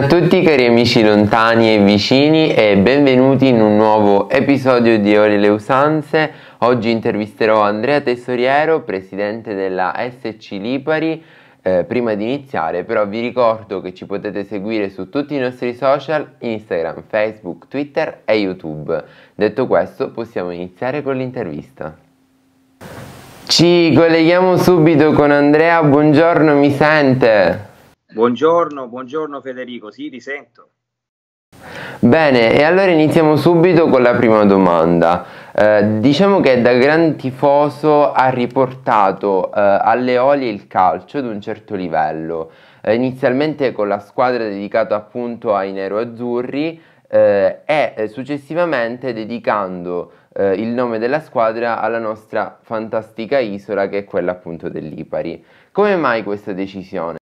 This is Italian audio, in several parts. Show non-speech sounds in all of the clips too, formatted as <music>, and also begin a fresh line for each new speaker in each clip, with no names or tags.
a tutti cari amici lontani e vicini e benvenuti in un nuovo episodio di Ore le Usanze. Oggi intervisterò Andrea Tessoriero, presidente della SC Lipari. Eh, prima di iniziare però vi ricordo che ci potete seguire su tutti i nostri social, Instagram, Facebook, Twitter e YouTube. Detto questo possiamo iniziare con l'intervista. Ci colleghiamo subito con Andrea, buongiorno, mi sente?
Buongiorno, buongiorno Federico, sì, ti sento.
Bene, e allora iniziamo subito con la prima domanda. Eh, diciamo che da gran tifoso ha riportato eh, alle olie il calcio ad un certo livello, eh, inizialmente con la squadra dedicata appunto ai neroazzurri eh, e eh, successivamente dedicando eh, il nome della squadra alla nostra fantastica isola che è quella appunto dell'Ipari. Come mai questa decisione?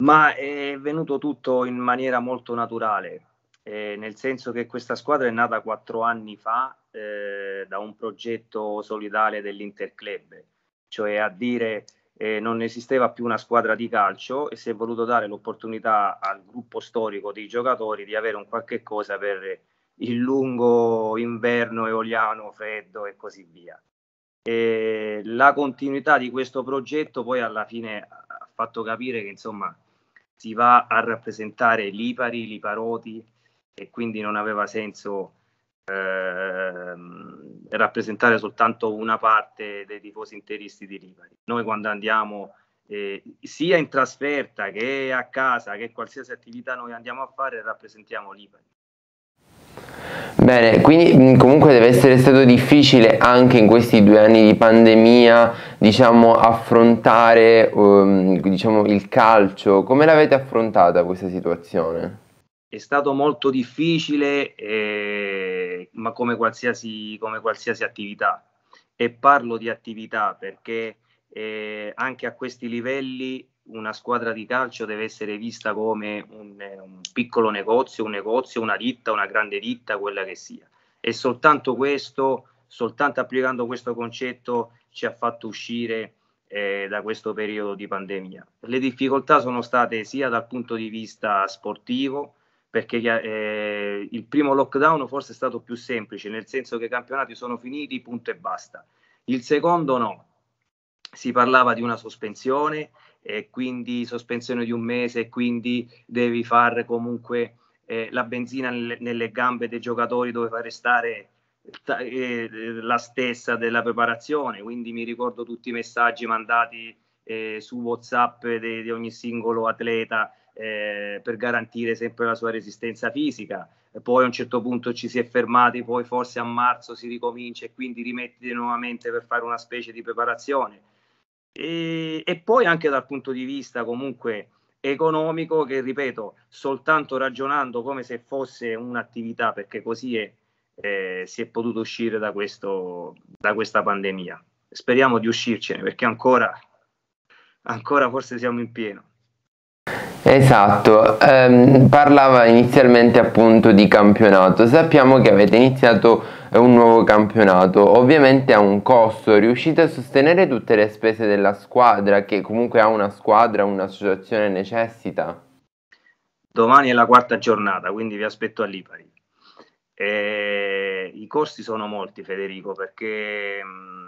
ma è venuto tutto in maniera molto naturale, eh, nel senso che questa squadra è nata quattro anni fa eh, da un progetto solidale dell'Interclub, cioè a dire eh, non esisteva più una squadra di calcio e si è voluto dare l'opportunità al gruppo storico dei giocatori di avere un qualche cosa per il lungo inverno eoliano, freddo e così via. E la continuità di questo progetto poi alla fine ha fatto capire che insomma si va a rappresentare l'Ipari, l'Iparoti e quindi non aveva senso eh, rappresentare soltanto una parte dei tifosi interisti di Lipari. Noi quando andiamo eh, sia in trasferta che a casa che qualsiasi attività noi andiamo a fare rappresentiamo l'Ipari.
Bene, quindi comunque deve essere stato difficile anche in questi due anni di pandemia, diciamo, affrontare um, diciamo, il calcio. Come l'avete affrontata questa situazione?
È stato molto difficile, eh, ma come qualsiasi, come qualsiasi, attività. E parlo di attività perché eh, anche a questi livelli una squadra di calcio deve essere vista come un, eh, un, piccolo negozio, un negozio, una ditta, una grande ditta, quella che sia. E soltanto questo, soltanto applicando questo concetto, ci ha fatto uscire eh, da questo periodo di pandemia. Le difficoltà sono state sia dal punto di vista sportivo, perché eh, il primo lockdown forse è stato più semplice, nel senso che i campionati sono finiti, punto e basta. Il secondo no, si parlava di una sospensione e quindi sospensione di un mese e quindi devi fare comunque eh, la benzina nelle, nelle, gambe dei giocatori dove doveva restare ta- eh, la stessa della preparazione quindi mi ricordo tutti i messaggi mandati eh, su whatsapp di ogni singolo atleta eh, per garantire sempre la sua resistenza fisica poi a un certo punto ci si è fermati poi forse a marzo si ricomincia e quindi rimetti nuovamente per fare una specie di preparazione e, e poi anche dal punto di vista comunque economico che ripeto soltanto ragionando come se fosse un'attività perché così è, eh, si è potuto uscire da, questo, da questa pandemia speriamo di uscircene perché ancora ancora forse siamo in pieno
Esatto, ehm, parlava inizialmente appunto di campionato, sappiamo che avete iniziato eh, un nuovo campionato, ovviamente ha un costo, riuscite a sostenere tutte le spese della squadra che comunque ha una squadra, un'associazione necessita?
Domani è la quarta giornata, quindi vi aspetto a Lipari. E I costi sono molti Federico perché... Mh, mm,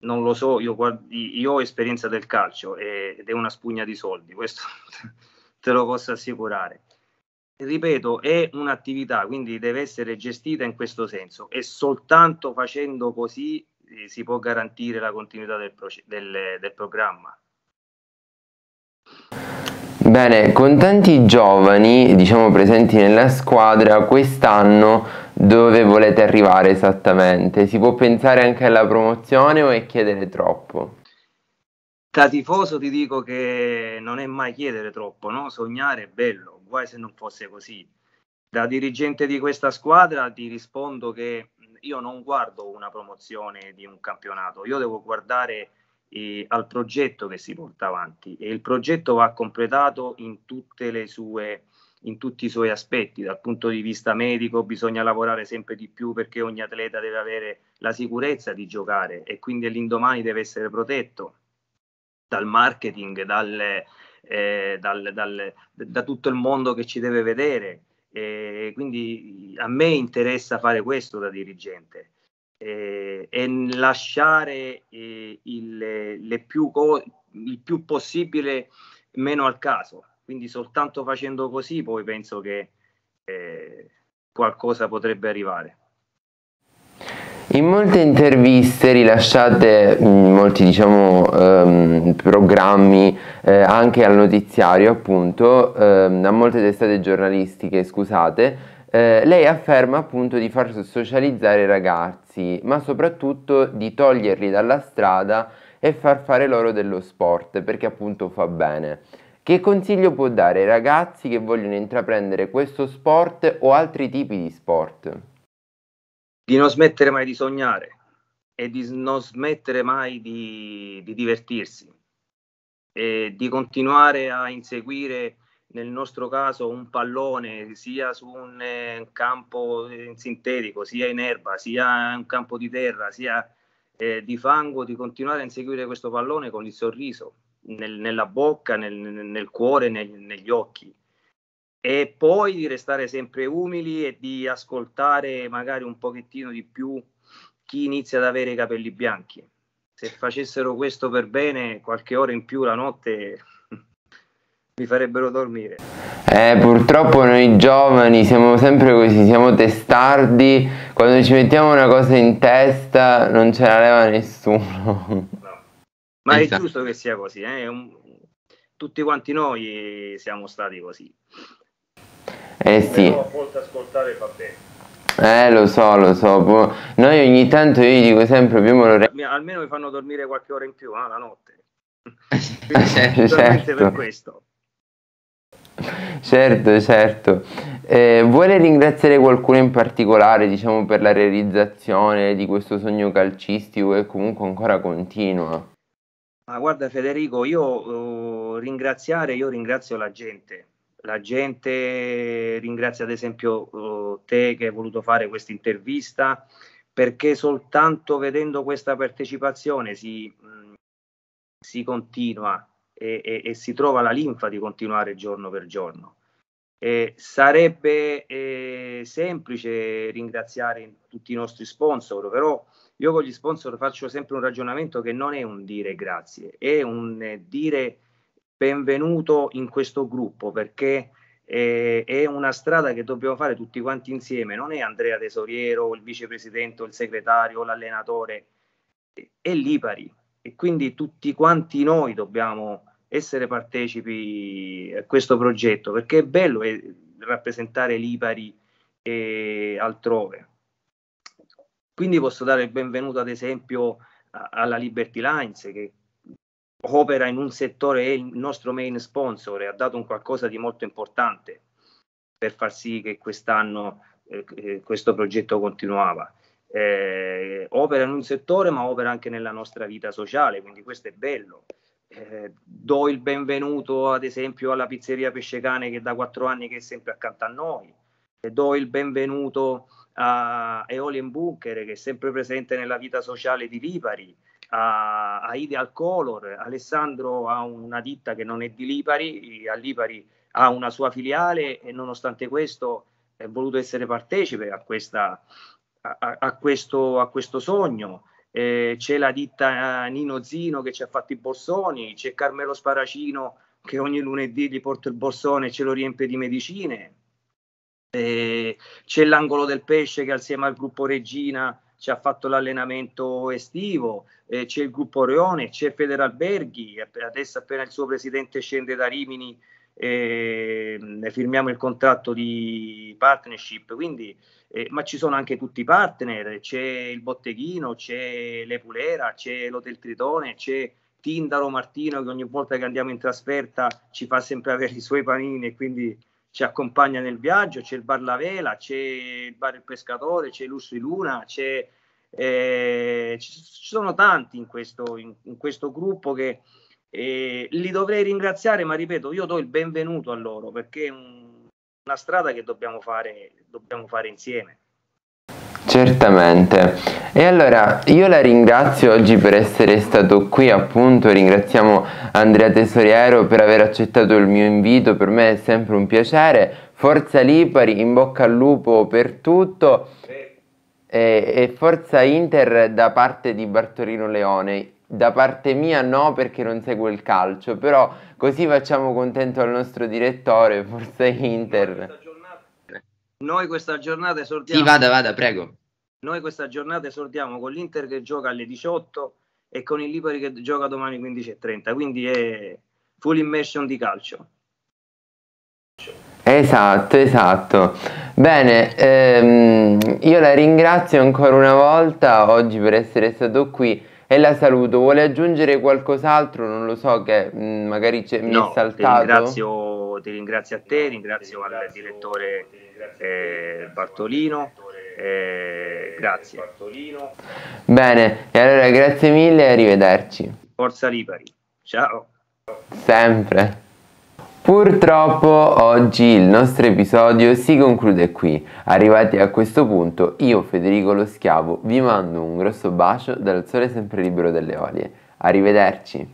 non lo so, io, guardi, io ho esperienza del calcio ed è una spugna di soldi, questo <laughs> te lo posso assicurare. Ripeto, è un'attività, quindi deve essere gestita in questo senso e soltanto facendo così eh, si può garantire la continuità del, proce- del, del programma.
Bene, con tanti giovani, diciamo, presenti nella squadra, quest'anno dove volete arrivare esattamente? Si può pensare anche alla promozione o è chiedere troppo?
Da tifoso ti dico che non è mai chiedere troppo, no? Sognare è bello, guai se non fosse così. Da dirigente di questa squadra ti rispondo che io non guardo una promozione di un campionato, io devo guardare eh, al progetto che si porta avanti e il progetto va completato in, tutte le sue, in tutti i suoi aspetti, dal punto di vista medico bisogna lavorare sempre di più perché ogni atleta deve avere la sicurezza di giocare e quindi l'indomani deve essere protetto dal marketing, dalle, eh, dal, dal, da tutto il mondo che ci deve vedere. E quindi a me interessa fare questo da dirigente eh, e lasciare eh, il, più co- il più possibile meno al caso. Quindi soltanto facendo così poi penso che eh, qualcosa potrebbe arrivare.
In molte interviste rilasciate in mm, molti diciamo, ehm, programmi eh, anche al notiziario appunto, ehm, a molte testate giornalistiche, scusate, eh, lei afferma appunto di far socializzare i ragazzi, ma soprattutto di toglierli dalla strada e far fare loro dello sport, perché appunto fa bene. Che consiglio può dare ai ragazzi che vogliono intraprendere questo sport o altri tipi di sport?
Di non smettere mai di sognare e di non smettere mai di, di divertirsi e di continuare a inseguire nel nostro caso un pallone sia su un eh, campo eh, sintetico, sia in erba, sia un campo di terra, sia eh, di fango, di continuare a inseguire questo pallone con il sorriso nel, nella bocca, nel, nel cuore, nel, negli occhi. E poi di restare sempre umili e di ascoltare magari un pochettino di più chi inizia ad avere i capelli bianchi. Se facessero questo per bene, qualche ora in più la notte mi farebbero dormire.
Eh, purtroppo noi giovani siamo sempre così, siamo testardi, quando ci mettiamo una cosa in testa non ce la leva nessuno. No.
<laughs> Ma esatto. è giusto che sia così, eh? tutti quanti noi siamo stati così.
Eh sì. Eh, lo so, lo so. Noi ogni tanto io dico sempre più me lo
Almeno mi fanno dormire qualche ora in più eh, la notte. <laughs> certo. per questo
certo, certo. Eh, vuole ringraziare qualcuno in particolare, diciamo, per la realizzazione di questo sogno calcistico che comunque ancora continua?
Ma guarda Federico, io eh, ringraziare, io ringrazio la gente. La gente ringrazia ad esempio eh, te che hai voluto fare questa intervista perché soltanto vedendo questa partecipazione si, mh, mm, si continua e, e, e si trova la linfa di continuare giorno per giorno. Eh, sarebbe eh, semplice ringraziare tutti i nostri sponsor, però io con gli sponsor faccio sempre un ragionamento che non è un dire grazie, è un eh, dire benvenuto in questo gruppo perché eh, è una strada che dobbiamo fare tutti quanti insieme, non è Andrea Tesoriero, il vicepresidente, il segretario, l'allenatore, è l'Ipari e quindi tutti quanti noi dobbiamo essere partecipi a questo progetto, perché è bello eh, rappresentare l'Ipari e eh, altrove. Quindi posso dare il benvenuto ad esempio alla Liberty Lines che opera in un settore, è il nostro main sponsor e ha dato un qualcosa di molto importante per far sì che quest'anno eh, eh questo progetto continuava. Eh, opera in un settore ma opera anche nella nostra vita sociale, quindi questo è bello eh, do il benvenuto ad esempio alla pizzeria Pescecane che da quattro anni che è sempre accanto a noi, e do il benvenuto a Eolien Bunker che è sempre presente nella vita sociale di Lipari, a, a Ideal Color, Alessandro ha una ditta che non è di Lipari, a Lipari ha una sua filiale e nonostante questo è voluto essere partecipe a, questa, a, a questo, questo, sogno eh, c'è la ditta eh, Nino Zino che ci ha fatto i borsoni, c'è Carmelo Sparacino che ogni lunedì gli porta il borsone e ce lo riempie di medicine, eh, c'è l'angolo del pesce che assieme al gruppo Regina ci ha fatto l'allenamento estivo, eh, c'è il gruppo Reone, c'è Federalberghi, adesso appena il suo presidente scende da Rimini eh, firmiamo il contratto di partnership, quindi, eh, ma ci sono anche tutti i partner, c'è il Botteghino, c'è l'Epulera, c'è l'Hotel Tritone, c'è Tindaro Martino che ogni volta che andiamo in trasferta ci fa sempre avere i suoi panini e quindi ci accompagna nel viaggio, c'è il Bar La Vela, c'è il Bar Il Pescatore, c'è Lussi Luna, c'è, eh, ci, ci sono tanti in questo, in, in questo gruppo che e li dovrei ringraziare, ma ripeto, io do il benvenuto a loro perché è un, una strada che dobbiamo fare, dobbiamo fare insieme.
Certamente. E allora io la ringrazio oggi per essere stato qui, appunto, ringraziamo Andrea Tesoriero per aver accettato il mio invito, per me è sempre un piacere. Forza Lipari, in bocca al lupo per tutto e, e forza Inter da parte di Bartolino Leone. Da parte mia no perché non seguo il calcio, però così facciamo contento al nostro direttore, forse Inter.
Noi questa giornata esordiamo... Sì, vada, vada, prego. Noi questa giornata esordiamo con l'Inter che gioca alle 18 e con il Lipari che gioca domani 15.30, quindi è full immersion di calcio.
Esatto, esatto. Bene, ehm, io la ringrazio ancora una volta oggi per essere stato qui e la saluto. Vuole aggiungere qualcos'altro? Non lo so che mm, magari c'è, mi è saltato. Ti
ringrazio, ti ringrazio a te, ringrazio al direttore eh, Bartolino. Eh, grazie.
Bene, e allora grazie mille e arrivederci.
Forza Lipari, ciao.
Sempre. Purtroppo oggi il nostro episodio si conclude qui. Arrivati a questo punto, io Federico Lo Schiavo vi mando un grosso bacio dal sole sempre libero delle olie. Arrivederci.